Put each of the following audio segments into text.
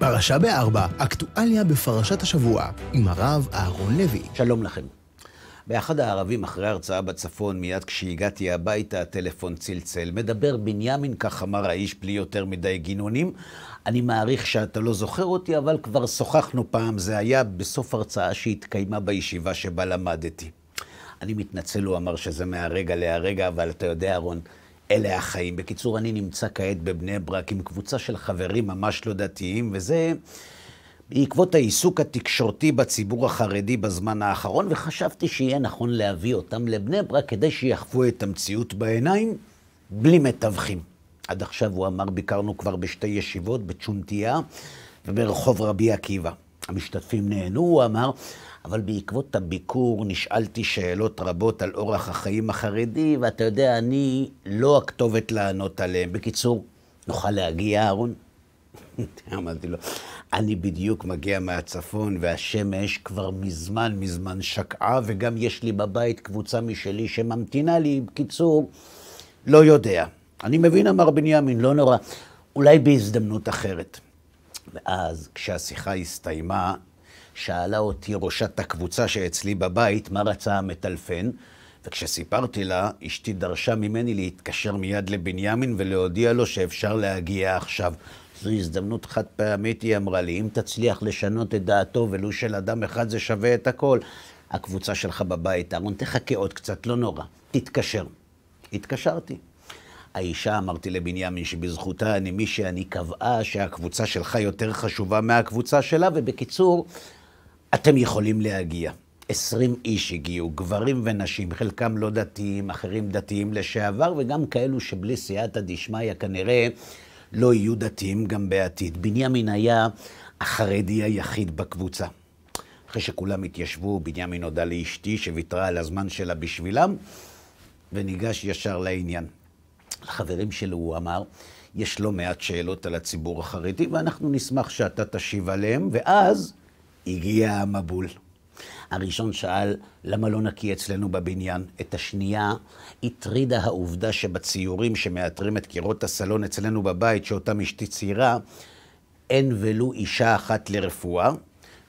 פרשה בארבע, אקטואליה בפרשת השבוע, עם הרב אהרון לוי. שלום לכם. באחד הערבים אחרי הרצאה בצפון, מיד כשהגעתי הביתה, הטלפון צלצל. מדבר בנימין, כך אמר האיש, בלי יותר מדי גינונים. אני מעריך שאתה לא זוכר אותי, אבל כבר שוחחנו פעם, זה היה בסוף הרצאה שהתקיימה בישיבה שבה למדתי. אני מתנצל, הוא אמר שזה מהרגע להרגע, אבל אתה יודע, אהרון, אלה החיים. בקיצור, אני נמצא כעת בבני ברק עם קבוצה של חברים ממש לא דתיים, וזה בעקבות העיסוק התקשורתי בציבור החרדי בזמן האחרון, וחשבתי שיהיה נכון להביא אותם לבני ברק כדי שיחוו את המציאות בעיניים, בלי מתווכים. עד עכשיו, הוא אמר, ביקרנו כבר בשתי ישיבות, בצ'ונטיה וברחוב רבי עקיבא. המשתתפים נהנו, הוא אמר, אבל בעקבות הביקור נשאלתי שאלות רבות על אורח החיים החרדי, ואתה יודע, אני לא הכתובת לענות עליהן. בקיצור, נוכל להגיע, אהרון? אמרתי לו, אני בדיוק מגיע מהצפון, והשמש כבר מזמן מזמן שקעה, וגם יש לי בבית קבוצה משלי שממתינה לי. בקיצור, לא יודע. אני מבין, אמר בנימין, לא נורא. אולי בהזדמנות אחרת. ואז, כשהשיחה הסתיימה, שאלה אותי ראשת הקבוצה שאצלי בבית, מה רצה המטלפן, וכשסיפרתי לה, אשתי דרשה ממני להתקשר מיד לבנימין ולהודיע לו שאפשר להגיע עכשיו. זו הזדמנות חד פעמית, היא אמרה לי, אם תצליח לשנות את דעתו ולו של אדם אחד זה שווה את הכל. הקבוצה שלך בבית, אהרון, תחכה עוד קצת, לא נורא, תתקשר. התקשרתי. האישה, אמרתי לבנימין, שבזכותה אני מי שאני קבעה שהקבוצה שלך יותר חשובה מהקבוצה שלה, ובקיצור, אתם יכולים להגיע. עשרים איש הגיעו, גברים ונשים, חלקם לא דתיים, אחרים דתיים לשעבר, וגם כאלו שבלי סייעתא דשמיא כנראה לא יהיו דתיים גם בעתיד. בנימין היה החרדי היחיד בקבוצה. אחרי שכולם התיישבו, בנימין הודה לאשתי שוויתרה על הזמן שלה בשבילם, וניגש ישר לעניין. לחברים שלו הוא אמר, יש לא מעט שאלות על הציבור החרדי, ואנחנו נשמח שאתה תשיב עליהם, ואז הגיע המבול. הראשון שאל, למה לא נקי אצלנו בבניין? את השנייה הטרידה העובדה שבציורים שמאתרים את קירות הסלון אצלנו בבית, שאותם אשתי ציירה, אין ולו אישה אחת לרפואה,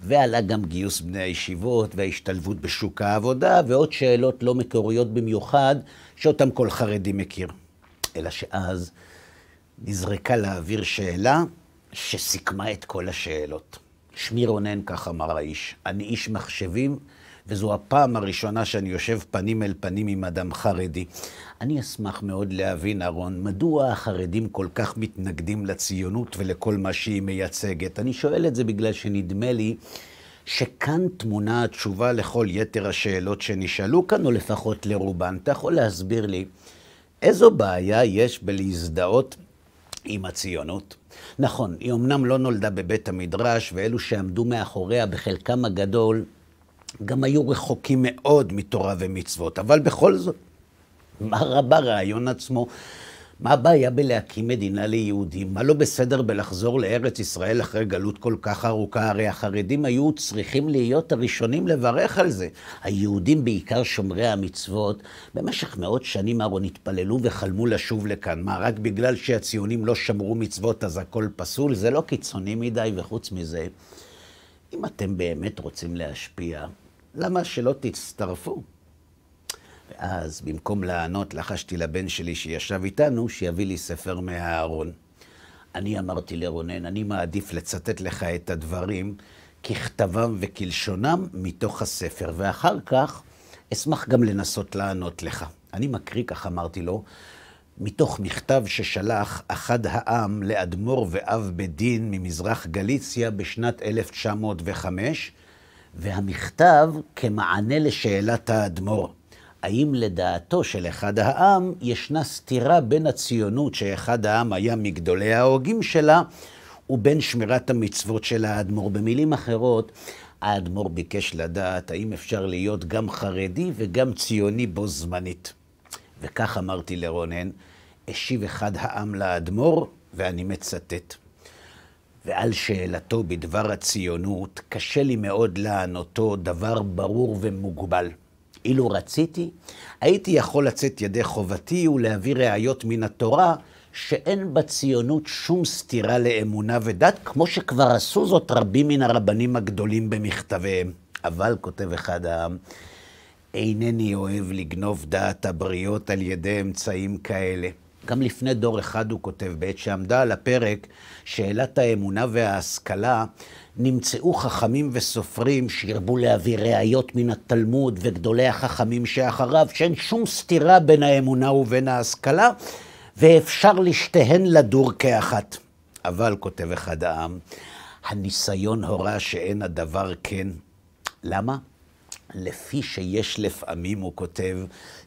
ועלה גם גיוס בני הישיבות וההשתלבות בשוק העבודה, ועוד שאלות לא מקוריות במיוחד, שאותם כל חרדי מכיר. אלא שאז נזרקה לאוויר שאלה שסיכמה את כל השאלות. שמי רונן, כך אמר האיש. אני איש מחשבים, וזו הפעם הראשונה שאני יושב פנים אל פנים עם אדם חרדי. אני אשמח מאוד להבין, אהרון, מדוע החרדים כל כך מתנגדים לציונות ולכל מה שהיא מייצגת. אני שואל את זה בגלל שנדמה לי שכאן טמונה התשובה לכל יתר השאלות שנשאלו כאן, או לפחות לרובן. אתה יכול להסביר לי איזו בעיה יש בלהזדהות עם הציונות. נכון, היא אמנם לא נולדה בבית המדרש, ואלו שעמדו מאחוריה בחלקם הגדול גם היו רחוקים מאוד מתורה ומצוות, אבל בכל זאת, מה רבה רעיון עצמו? מה הבעיה בלהקים מדינה ליהודים? מה לא בסדר בלחזור לארץ ישראל אחרי גלות כל כך ארוכה? הרי החרדים היו צריכים להיות הראשונים לברך על זה. היהודים, בעיקר שומרי המצוות, במשך מאות שנים ארון התפללו וחלמו לשוב לכאן. מה, רק בגלל שהציונים לא שמרו מצוות אז הכל פסול? זה לא קיצוני מדי, וחוץ מזה, אם אתם באמת רוצים להשפיע, למה שלא תצטרפו ואז במקום לענות, לחשתי לבן שלי שישב איתנו, שיביא לי ספר מהארון. אני אמרתי לרונן, אני מעדיף לצטט לך את הדברים ככתבם וכלשונם מתוך הספר, ואחר כך אשמח גם לנסות לענות לך. אני מקריא, כך אמרתי לו, מתוך מכתב ששלח אחד העם לאדמו"ר ואב בית דין ממזרח גליציה בשנת 1905, והמכתב כמענה לשאלת האדמו"ר. האם לדעתו של אחד העם ישנה סתירה בין הציונות, שאחד העם היה מגדולי ההוגים שלה, ובין שמירת המצוות של האדמו"ר. במילים אחרות, האדמו"ר ביקש לדעת האם אפשר להיות גם חרדי וגם ציוני בו זמנית. וכך אמרתי לרונן, השיב אחד העם לאדמו"ר, ואני מצטט. ועל שאלתו בדבר הציונות, קשה לי מאוד לענותו דבר ברור ומוגבל. אילו רציתי, הייתי יכול לצאת ידי חובתי ולהביא ראיות מן התורה שאין בציונות שום סתירה לאמונה ודת, כמו שכבר עשו זאת רבים מן הרבנים הגדולים במכתביהם. אבל, כותב אחד העם, אינני אוהב לגנוב דעת הבריות על ידי אמצעים כאלה. גם לפני דור אחד הוא כותב, בעת שעמדה על הפרק שאלת האמונה וההשכלה, נמצאו חכמים וסופרים שירבו להביא ראיות מן התלמוד וגדולי החכמים שאחריו, שאין שום סתירה בין האמונה ובין ההשכלה, ואפשר לשתיהן לדור כאחת. אבל, כותב אחד העם, הניסיון הורה שאין הדבר כן. למה? לפי שיש לפעמים, הוא כותב,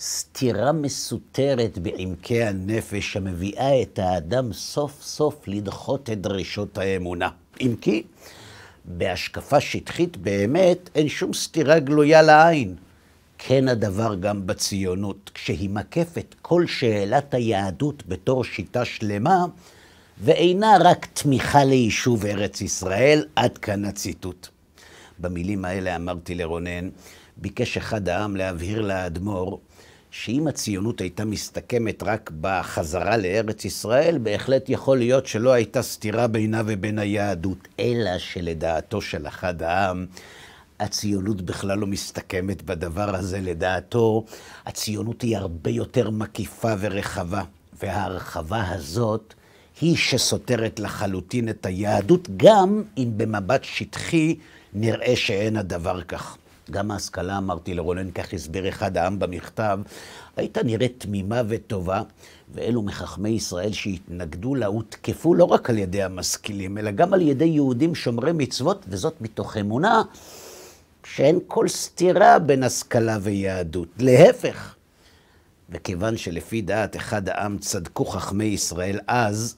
סתירה מסותרת בעמקי הנפש המביאה את האדם סוף סוף לדחות את דרישות האמונה. אם כי, בהשקפה שטחית באמת אין שום סתירה גלויה לעין. כן הדבר גם בציונות, כשהיא מקפת כל שאלת היהדות בתור שיטה שלמה, ואינה רק תמיכה ליישוב ארץ ישראל, עד כאן הציטוט. במילים האלה אמרתי לרונן, ביקש אחד העם להבהיר לאדמו"ר שאם הציונות הייתה מסתכמת רק בחזרה לארץ ישראל, בהחלט יכול להיות שלא הייתה סתירה בינה ובין היהדות, אלא שלדעתו של אחד העם, הציונות בכלל לא מסתכמת בדבר הזה. לדעתו, הציונות היא הרבה יותר מקיפה ורחבה, וההרחבה הזאת היא שסותרת לחלוטין את היהדות, גם אם במבט שטחי נראה שאין הדבר כך. גם ההשכלה, אמרתי לרונן, כך הסביר אחד העם במכתב, הייתה נראית תמימה וטובה, ואלו מחכמי ישראל שהתנגדו לה הותקפו לא רק על ידי המשכילים, אלא גם על ידי יהודים שומרי מצוות, וזאת מתוך אמונה שאין כל סתירה בין השכלה ויהדות. להפך. וכיוון שלפי דעת אחד העם צדקו חכמי ישראל אז,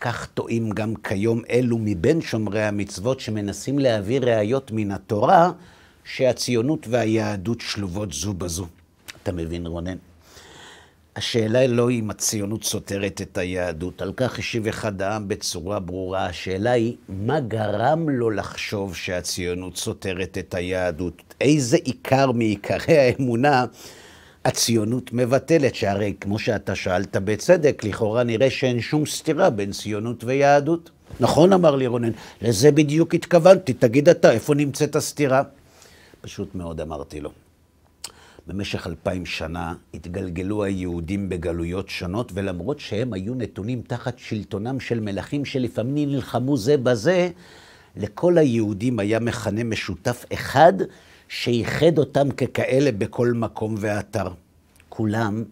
כך טועים גם כיום אלו מבין שומרי המצוות שמנסים להביא ראיות מן התורה שהציונות והיהדות שלובות זו בזו. אתה מבין, רונן? השאלה לא אם הציונות סותרת את היהדות, על כך השיב אחד העם בצורה ברורה. השאלה היא, מה גרם לו לחשוב שהציונות סותרת את היהדות? איזה עיקר מעיקרי האמונה הציונות מבטלת, שהרי כמו שאתה שאלת בצדק, לכאורה נראה שאין שום סתירה בין ציונות ויהדות. נכון, אמר לי רונן, לזה בדיוק התכוונתי, תגיד אתה, איפה נמצאת הסתירה? פשוט מאוד אמרתי לו. במשך אלפיים שנה התגלגלו היהודים בגלויות שונות, ולמרות שהם היו נתונים תחת שלטונם של מלכים שלפעמים נלחמו זה בזה, לכל היהודים היה מכנה משותף אחד, שאיחד אותם ככאלה בכל מקום ואתר. כולם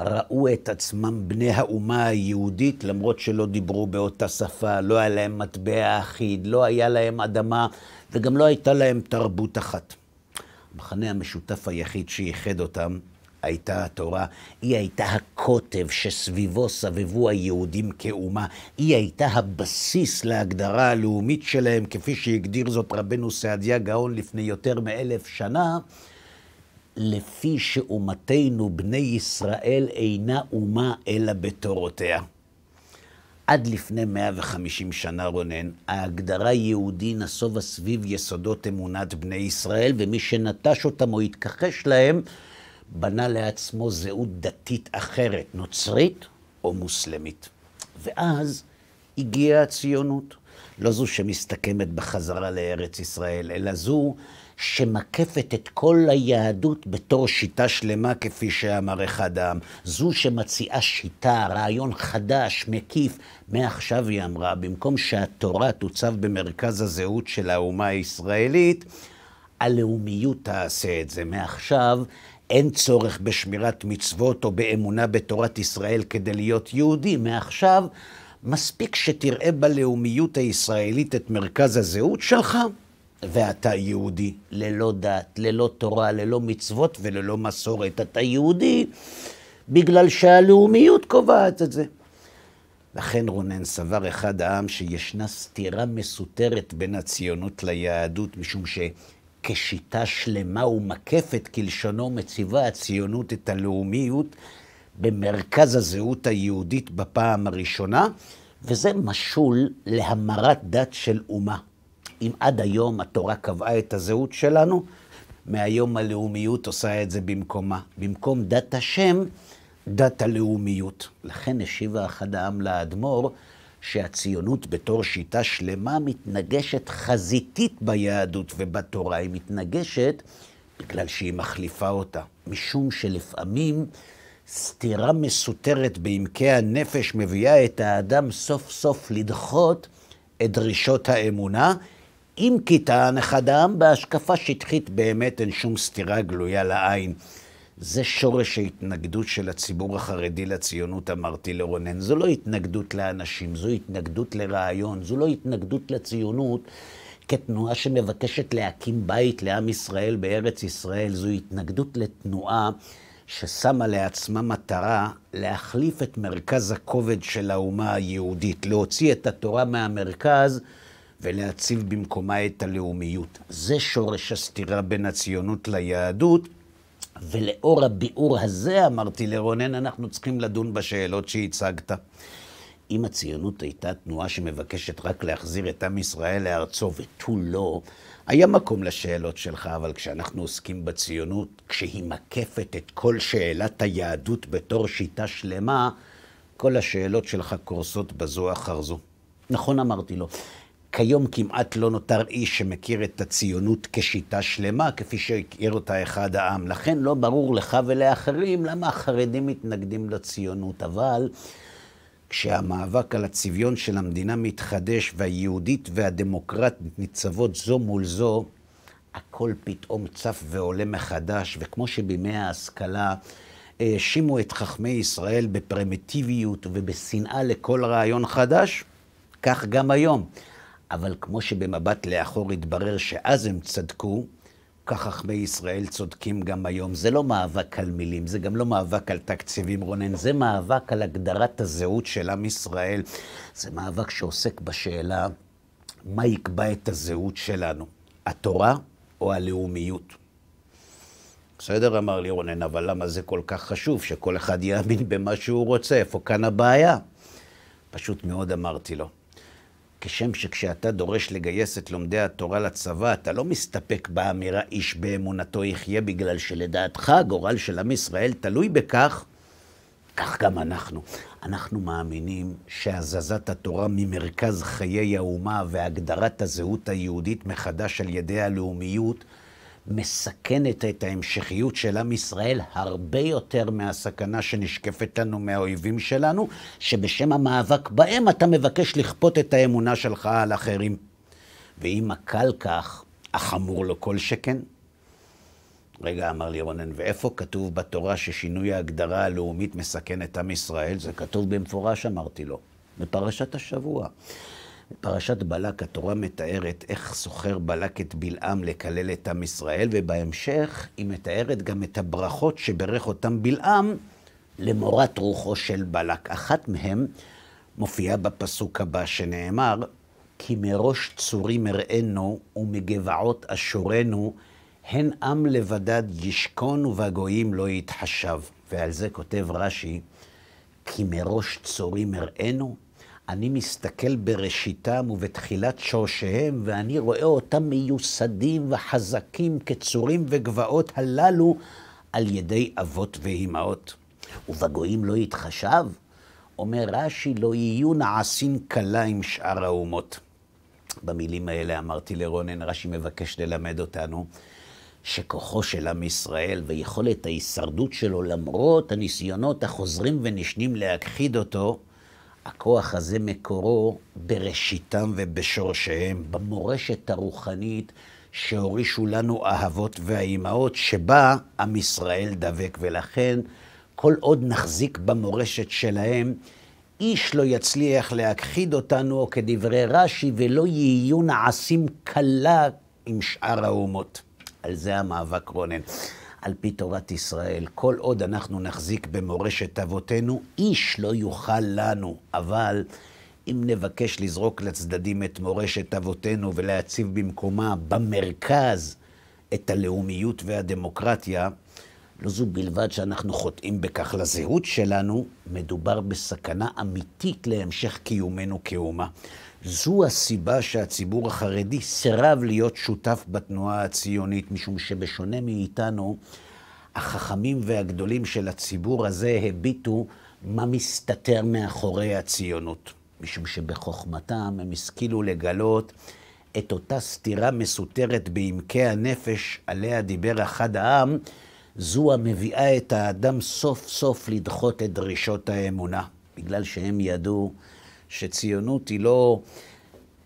ראו את עצמם בני האומה היהודית, למרות שלא דיברו באותה שפה, לא היה להם מטבע אחיד, לא היה להם אדמה, וגם לא הייתה להם תרבות אחת. המחנה המשותף היחיד שאיחד אותם הייתה התורה, היא הייתה הקוטב שסביבו סבבו היהודים כאומה, היא הייתה הבסיס להגדרה הלאומית שלהם, כפי שהגדיר זאת רבנו סעדיה גאון לפני יותר מאלף שנה, לפי שאומתנו בני ישראל אינה אומה אלא בתורותיה. עד לפני 150 שנה, רונן, ההגדרה יהודי נסובה סביב יסודות אמונת בני ישראל, ומי שנטש אותם או התכחש להם, בנה לעצמו זהות דתית אחרת, נוצרית או מוסלמית. ואז הגיעה הציונות, לא זו שמסתכמת בחזרה לארץ ישראל, אלא זו שמקפת את כל היהדות בתור שיטה שלמה, כפי שאמר אחד העם. זו שמציעה שיטה, רעיון חדש, מקיף. מעכשיו, היא אמרה, במקום שהתורה תוצב במרכז הזהות של האומה הישראלית, הלאומיות תעשה את זה. מעכשיו אין צורך בשמירת מצוות או באמונה בתורת ישראל כדי להיות יהודי. מעכשיו, מספיק שתראה בלאומיות הישראלית את מרכז הזהות שלך, ואתה יהודי. ללא דת, ללא תורה, ללא מצוות וללא מסורת. אתה יהודי בגלל שהלאומיות קובעת את זה. לכן רונן סבר אחד העם שישנה סתירה מסותרת בין הציונות ליהדות, משום ש... כשיטה שלמה ומקפת כלשונו מציבה הציונות את הלאומיות במרכז הזהות היהודית בפעם הראשונה, וזה משול להמרת דת של אומה. אם עד היום התורה קבעה את הזהות שלנו, מהיום הלאומיות עושה את זה במקומה. במקום דת השם, דת הלאומיות. לכן השיבה אחד העם לאדמו"ר, שהציונות בתור שיטה שלמה מתנגשת חזיתית ביהדות ובתורה, היא מתנגשת בגלל שהיא מחליפה אותה. משום שלפעמים סתירה מסותרת בעמקי הנפש מביאה את האדם סוף סוף לדחות את דרישות האמונה, אם כי טען אחד העם, בהשקפה שטחית באמת אין שום סתירה גלויה לעין. זה שורש ההתנגדות של הציבור החרדי לציונות, אמרתי לרונן. זו לא התנגדות לאנשים, זו התנגדות לרעיון, זו לא התנגדות לציונות כתנועה שמבקשת להקים בית לעם ישראל בארץ ישראל, זו התנגדות לתנועה ששמה לעצמה מטרה להחליף את מרכז הכובד של האומה היהודית, להוציא את התורה מהמרכז ולהציב במקומה את הלאומיות. זה שורש הסתירה בין הציונות ליהדות. ולאור הביאור הזה, אמרתי לרונן, אנחנו צריכים לדון בשאלות שהצגת. אם הציונות הייתה תנועה שמבקשת רק להחזיר את עם ישראל לארצו ותו לא, היה מקום לשאלות שלך, אבל כשאנחנו עוסקים בציונות, כשהיא מקפת את כל שאלת היהדות בתור שיטה שלמה, כל השאלות שלך קורסות בזו אחר זו. נכון אמרתי לו. כיום כמעט לא נותר איש שמכיר את הציונות כשיטה שלמה, כפי שהכיר אותה אחד העם. לכן לא ברור לך ולאחרים למה החרדים מתנגדים לציונות, אבל כשהמאבק על הצביון של המדינה מתחדש והיהודית והדמוקרטית ניצבות זו מול זו, הכל פתאום צף ועולה מחדש, וכמו שבימי ההשכלה אה, האשימו את חכמי ישראל בפרימיטיביות ובשנאה לכל רעיון חדש, כך גם היום. אבל כמו שבמבט לאחור התברר שאז הם צדקו, כך חכמי ישראל צודקים גם היום. זה לא מאבק על מילים, זה גם לא מאבק על תקציבים, רונן, זה מאבק על הגדרת הזהות של עם ישראל. זה מאבק שעוסק בשאלה מה יקבע את הזהות שלנו, התורה או הלאומיות. בסדר, אמר לי רונן, אבל למה זה כל כך חשוב שכל אחד יאמין במה שהוא רוצה? איפה כאן הבעיה? פשוט מאוד אמרתי לו. כשם שכשאתה דורש לגייס את לומדי התורה לצבא, אתה לא מסתפק באמירה איש באמונתו יחיה, בגלל שלדעתך הגורל של עם ישראל תלוי בכך, כך גם אנחנו. אנחנו מאמינים שהזזת התורה ממרכז חיי האומה והגדרת הזהות היהודית מחדש על ידי הלאומיות מסכנת את ההמשכיות של עם ישראל הרבה יותר מהסכנה שנשקפת לנו מהאויבים שלנו, שבשם המאבק בהם אתה מבקש לכפות את האמונה שלך על אחרים. ואם הקל כך, החמור לו כל שכן. רגע, אמר לי רונן, ואיפה כתוב בתורה ששינוי ההגדרה הלאומית מסכן את עם ישראל? זה כתוב במפורש, אמרתי לו, בפרשת השבוע. פרשת בלק, התורה מתארת איך סוחר בלק את בלעם לקלל את עם ישראל, ובהמשך היא מתארת גם את הברכות שברך אותם בלעם למורת רוחו של בלק. אחת מהן מופיעה בפסוק הבא שנאמר, כי מראש צורים אראנו ומגבעות אשורנו, הן עם לבדד ישכון ובגויים לא יתחשב. ועל זה כותב רש"י, כי מראש צורים אראנו אני מסתכל בראשיתם ובתחילת שורשיהם, ואני רואה אותם מיוסדים וחזקים כצורים וגבעות הללו על ידי אבות ואימהות. ובגויים לא יתחשב? אומר רש"י, לא יהיו נעשים קלה עם שאר האומות. במילים האלה אמרתי לרונן, רש"י מבקש ללמד אותנו שכוחו של עם ישראל ויכולת ההישרדות שלו, למרות הניסיונות החוזרים ונשנים להכחיד אותו, הכוח הזה מקורו בראשיתם ובשורשיהם, במורשת הרוחנית שהורישו לנו האבות והאימהות, שבה עם ישראל דבק, ולכן כל עוד נחזיק במורשת שלהם, איש לא יצליח להכחיד אותנו, או כדברי רש"י, ולא יהיו נעשים קלה עם שאר האומות. על זה המאבק רונן. על פי תורת ישראל. כל עוד אנחנו נחזיק במורשת אבותינו, איש לא יוכל לנו. אבל אם נבקש לזרוק לצדדים את מורשת אבותינו ולהציב במקומה, במרכז, את הלאומיות והדמוקרטיה, לא זו בלבד שאנחנו חוטאים בכך לזהות שלנו, מדובר בסכנה אמיתית להמשך קיומנו כאומה. זו הסיבה שהציבור החרדי סירב להיות שותף בתנועה הציונית, משום שבשונה מאיתנו, החכמים והגדולים של הציבור הזה הביטו מה מסתתר מאחורי הציונות. משום שבחוכמתם הם השכילו לגלות את אותה סתירה מסותרת בעמקי הנפש עליה דיבר אחד העם, זו המביאה את האדם סוף סוף לדחות את דרישות האמונה, בגלל שהם ידעו שציונות היא לא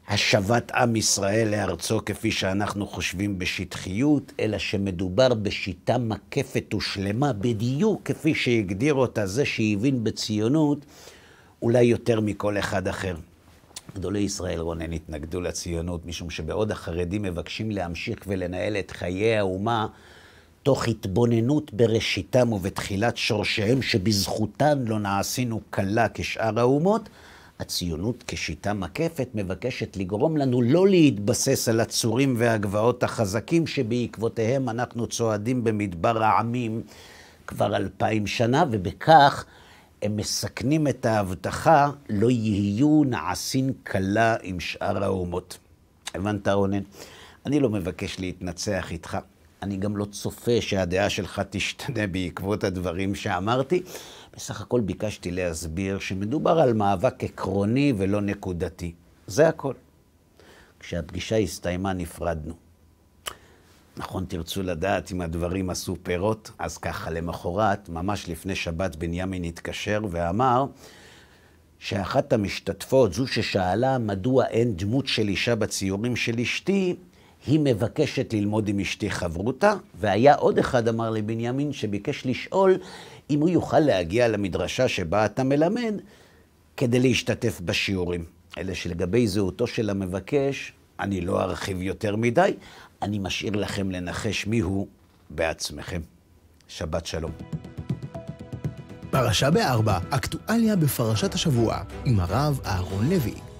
השבת עם ישראל לארצו כפי שאנחנו חושבים בשטחיות, אלא שמדובר בשיטה מקפת ושלמה, בדיוק כפי שהגדיר אותה זה שהבין בציונות, אולי יותר מכל אחד אחר. גדולי ישראל, רונן, התנגדו לציונות, משום שבעוד החרדים מבקשים להמשיך ולנהל את חיי האומה, תוך התבוננות בראשיתם ובתחילת שורשיהם, שבזכותן לא נעשינו קלה כשאר האומות, הציונות כשיטה מקפת מבקשת לגרום לנו לא להתבסס על הצורים והגבעות החזקים שבעקבותיהם אנחנו צועדים במדבר העמים כבר אלפיים שנה, ובכך הם מסכנים את ההבטחה לא יהיו נעשין קלה עם שאר האומות. הבנת, רונן? אני לא מבקש להתנצח איתך. אני גם לא צופה שהדעה שלך תשתנה בעקבות הדברים שאמרתי. בסך הכל ביקשתי להסביר שמדובר על מאבק עקרוני ולא נקודתי. זה הכל. כשהפגישה הסתיימה, נפרדנו. נכון, תרצו לדעת אם הדברים עשו פירות? אז ככה, למחרת, ממש לפני שבת, בנימין התקשר ואמר שאחת המשתתפות, זו ששאלה מדוע אין דמות של אישה בציורים של אשתי, היא מבקשת ללמוד עם אשתי חברותה, והיה עוד אחד, אמר לבנימין, שביקש לשאול אם הוא יוכל להגיע למדרשה שבה אתה מלמד כדי להשתתף בשיעורים. אלא שלגבי זהותו של המבקש, אני לא ארחיב יותר מדי, אני משאיר לכם לנחש מיהו בעצמכם. שבת שלום. פרשה בארבע, אקטואליה בפרשת השבוע, עם הרב אהרון לוי.